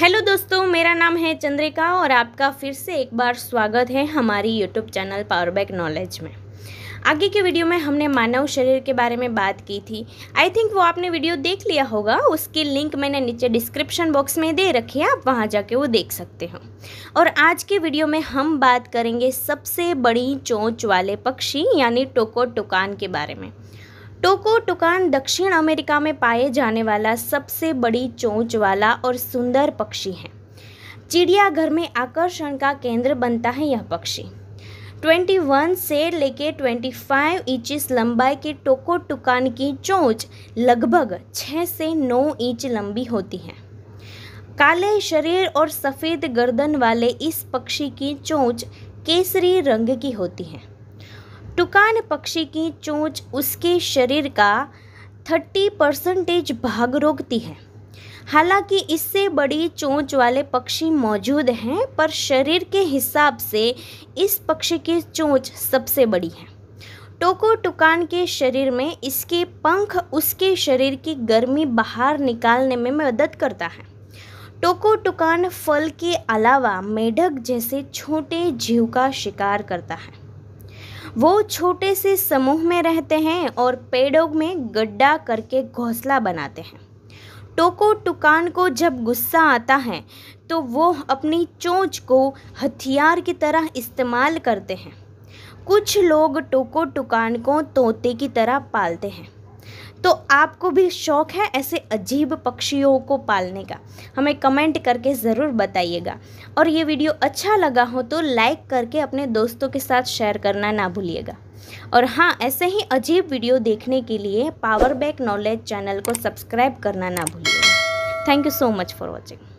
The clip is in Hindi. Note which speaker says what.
Speaker 1: हेलो दोस्तों मेरा नाम है चंद्रिका और आपका फिर से एक बार स्वागत है हमारी YouTube channel power back knowledge में आगे के वीडियो में हमने मानव शरीर के बारे में बात की थी आई थिंक वो आपने वीडियो देख लिया होगा उसकी लिंक मैंने नीचे डिस्क्रिप्शन बॉक्स में दे रखी है आप वहाँ जाके वो देख सकते हो और आज के वीडियो में हम बात करेंगे सबसे बड़ी चोंच वाले पक्षी यानी टोको टोकान के बारे में टोको टुकान दक्षिण अमेरिका में पाए जाने वाला सबसे बड़ी चोंच वाला और सुंदर पक्षी है चिड़ियाघर में आकर्षण का केंद्र बनता है यह पक्षी 21 से लेके 25 इंचिस लंबाई के टोको टुकान की चोंच लगभग 6 से 9 इंच लंबी होती है काले शरीर और सफ़ेद गर्दन वाले इस पक्षी की चोंच केसरी रंग की होती है टुकान पक्षी की चोंच उसके शरीर का थर्टी परसेंटेज भाग रोकती है हालांकि इससे बड़ी चोंच वाले पक्षी मौजूद हैं पर शरीर के हिसाब से इस पक्षी की चोंच सबसे बड़ी है टोको टुकान के शरीर में इसके पंख उसके शरीर की गर्मी बाहर निकालने में मदद करता है टोको टुकान फल के अलावा मेढक जैसे छोटे जीव का शिकार करता है वो छोटे से समूह में रहते हैं और पेड़ों में गड्ढा करके घोंसला बनाते हैं टोको टुकान को जब गुस्सा आता है तो वो अपनी चोंच को हथियार की तरह इस्तेमाल करते हैं कुछ लोग टोको टुकान को तोते की तरह पालते हैं तो आपको भी शौक़ है ऐसे अजीब पक्षियों को पालने का हमें कमेंट करके ज़रूर बताइएगा और ये वीडियो अच्छा लगा हो तो लाइक करके अपने दोस्तों के साथ शेयर करना ना भूलिएगा और हाँ ऐसे ही अजीब वीडियो देखने के लिए पावर बैक नॉलेज चैनल को सब्सक्राइब करना ना भूलिएगा thank you so much for watching